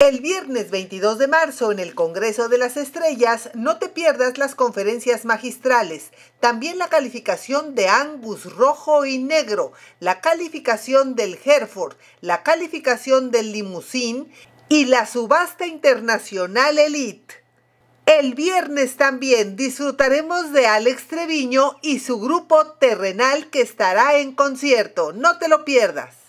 El viernes 22 de marzo en el Congreso de las Estrellas no te pierdas las conferencias magistrales, también la calificación de Angus rojo y negro, la calificación del Hereford, la calificación del Limousin y la subasta internacional Elite. El viernes también disfrutaremos de Alex Treviño y su grupo terrenal que estará en concierto. No te lo pierdas.